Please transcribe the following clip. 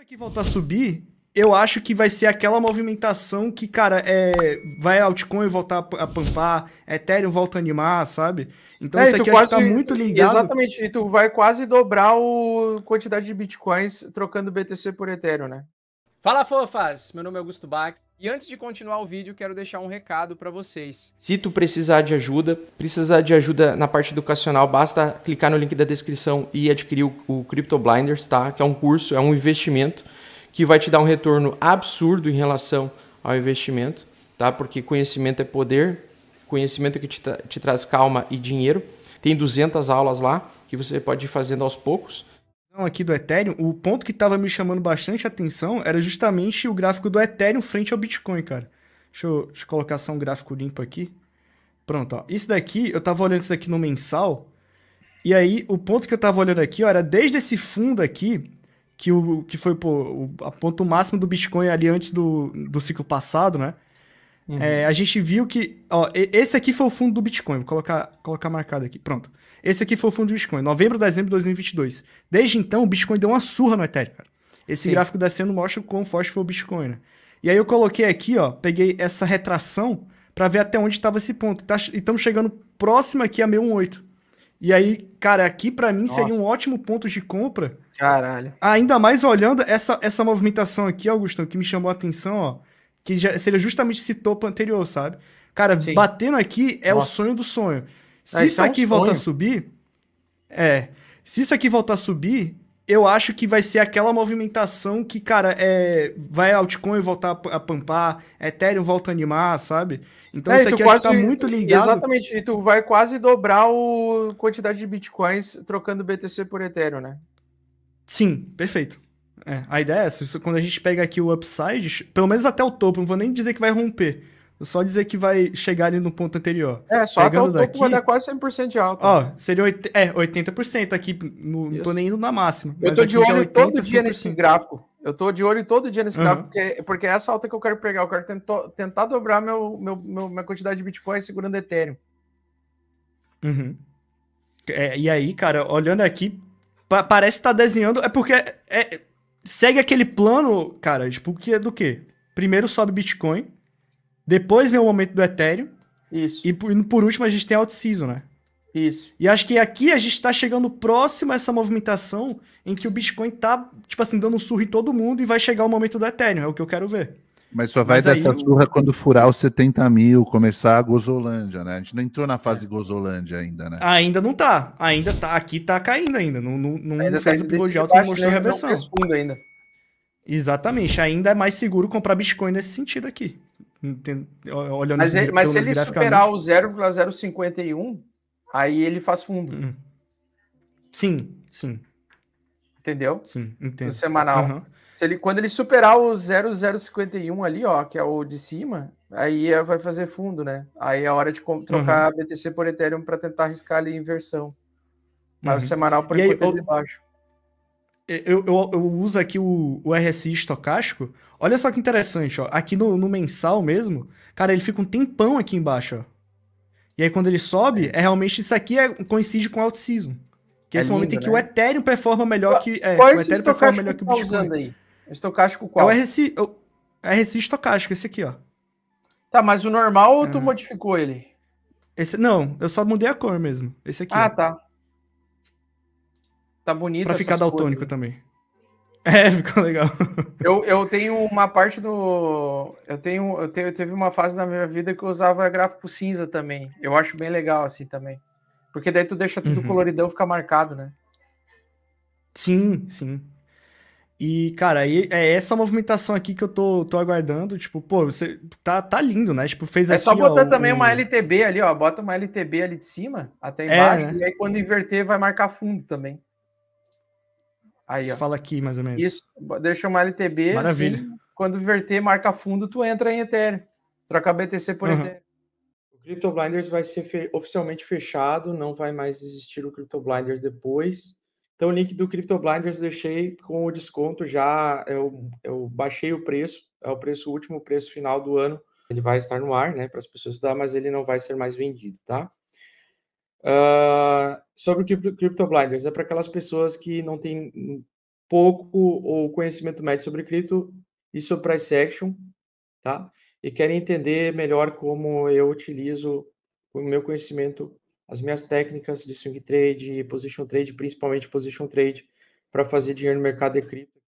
isso aqui voltar a subir, eu acho que vai ser aquela movimentação que, cara, é, vai altcoin voltar a pampar, Ethereum volta a animar, sabe? Então é, isso aqui quase, acho que tá muito ligado. Exatamente, e tu vai quase dobrar a quantidade de bitcoins trocando BTC por Ethereum, né? Fala fofas, meu nome é Augusto Bax e antes de continuar o vídeo quero deixar um recado para vocês. Se tu precisar de ajuda, precisar de ajuda na parte educacional, basta clicar no link da descrição e adquirir o, Crypto Blinders, tá? Que é um curso, é um investimento que vai te dar um retorno absurdo em relação ao investimento, tá? Porque conhecimento é poder, conhecimento é que te, te traz calma e dinheiro. Tem 200 aulas lá que você pode ir fazendo aos poucos aqui do Ethereum, o ponto que estava me chamando bastante atenção era justamente o gráfico do Ethereum frente ao Bitcoin, cara. Deixa eu, deixa eu colocar só um gráfico limpo aqui. Pronto, ó. Isso daqui, eu estava olhando isso aqui no mensal, e aí o ponto que eu estava olhando aqui, ó, era desde esse fundo aqui, que, o, que foi pô, o a ponto máximo do Bitcoin ali antes do, do ciclo passado, né? Uhum. É, a gente viu que. Ó, esse aqui foi o fundo do Bitcoin. Vou colocar, colocar marcado aqui. Pronto. Esse aqui foi o fundo do Bitcoin. Novembro, dezembro de 2022. Desde então, o Bitcoin deu uma surra no Ethereum, cara. Esse Sim. gráfico descendo tá mostra o quão forte foi o Bitcoin, né? E aí eu coloquei aqui, ó. Peguei essa retração para ver até onde estava esse ponto. Tá, e estamos chegando próximo aqui a 618. E aí, cara, aqui para mim Nossa. seria um ótimo ponto de compra. Caralho. Ainda mais olhando essa, essa movimentação aqui, Augustão, que me chamou a atenção, ó. Que já seria justamente esse topo anterior, sabe? Cara, Sim. batendo aqui é Nossa. o sonho do sonho. Se é, isso aqui é um voltar a subir. É. Se isso aqui voltar a subir, eu acho que vai ser aquela movimentação que, cara, é, vai altcoin voltar a pampar, Ethereum volta a animar, sabe? Então é, isso aqui quase, acho que tá muito ligado. Exatamente, e tu vai quase dobrar a quantidade de bitcoins trocando BTC por Ethereum, né? Sim, perfeito. É, a ideia é essa. Isso, quando a gente pega aqui o upside, pelo menos até o topo, não vou nem dizer que vai romper. Só dizer que vai chegar ali no ponto anterior. É, só Pegando até o topo daqui, vai dar quase 100% de alta. Ó, seria é, 80% aqui. No, não tô nem indo na máxima. Eu tô de é olho 80, todo 100%. dia nesse gráfico. Eu tô de olho todo dia nesse uhum. gráfico, porque, porque é essa alta que eu quero pegar. Eu quero tento, tentar dobrar meu, meu, meu, minha quantidade de Bitcoin segurando Ethereum. Uhum. É, e aí, cara, olhando aqui, parece estar tá desenhando. É porque é, segue aquele plano, cara, tipo, que é do quê? Primeiro sobe Bitcoin, depois vem o momento do Ethereum. Isso. E por, por último a gente tem out-season, né? Isso. E acho que aqui a gente está chegando próximo a essa movimentação em que o Bitcoin tá, tipo assim, dando um surro em todo mundo e vai chegar o momento do Ethereum, é o que eu quero ver. Mas só vai Mas dar essa surra quando furar os 70 mil, começar a Gozolândia, né? A gente não entrou na fase é. Gozolândia ainda, né? Ainda não tá. Ainda tá. Aqui tá caindo ainda. Não, não, não ainda fez tá o pivô de alta e mostrou tá reversão. Ainda. Exatamente. Ainda é mais seguro comprar Bitcoin nesse sentido aqui. Olhando mas ele, é, mas se ele superar o 0,051, aí ele faz fundo. Hum. Sim, sim. Entendeu? Sim, entendo. No semanal. Uhum. Se ele, quando ele superar o 0051 ali, ó, que é o de cima, aí é, vai fazer fundo, né? Aí é hora de trocar uhum. BTC por Ethereum para tentar arriscar ali inversão. Mas uhum. o semanal por e enquanto aí, é eu... de baixo. Eu, eu, eu, uso aqui o, o, RSI estocástico. Olha só que interessante, ó. Aqui no, no, mensal mesmo, cara, ele fica um tempão aqui embaixo, ó. E aí quando ele sobe, é, é realmente isso aqui é, coincide com alt season. Que é esse lindo, momento em que né? o Ethereum performa melhor que. É, qual é o Ethereum performa melhor que o tá Bitcoin. usando aí? Estocástico qual? É o RSI, é o é RSI estocástico, esse aqui, ó. Tá, mas o normal ou tu ah. modificou ele? Esse, não, eu só mudei a cor mesmo. Esse aqui. Ah, ó. tá. Tá bonito. Pra ficar daltônico também. É, ficou legal. Eu, eu tenho uma parte do. Eu tenho, eu tenho. Teve uma fase na minha vida que eu usava gráfico cinza também. Eu acho bem legal assim também. Porque daí tu deixa tudo uhum. coloridão ficar marcado, né? Sim, sim. E, cara, aí é essa movimentação aqui que eu tô, tô aguardando. Tipo, pô, você tá, tá lindo, né? Tipo, fez É aqui, só botar ó, também uma LTB ali, ó. Bota uma LTB ali de cima até é, embaixo. É, né? E aí, quando inverter, vai marcar fundo também. Aí, ó. Fala aqui, mais ou menos. Isso, deixa uma LTB. Assim, Maravilha. Assim, quando inverter, marca fundo, tu entra em Ethereum. Troca BTC por uhum. Ethereum. Crypto Blinders vai ser fe oficialmente fechado, não vai mais existir o Crypto Blinders depois. Então, o link do Crypto Blinders eu deixei com o desconto já. Eu, é eu baixei o preço, é o preço o último, o preço final do ano. Ele vai estar no ar, né, para as pessoas estudar, mas ele não vai ser mais vendido, tá? Uh, sobre o Crypto Blinders, é para aquelas pessoas que não têm pouco ou conhecimento médio sobre cripto e sobre é price action, tá? e querem entender melhor como eu utilizo o meu conhecimento, as minhas técnicas de swing trade, position trade, principalmente position trade, para fazer dinheiro no mercado de cripto.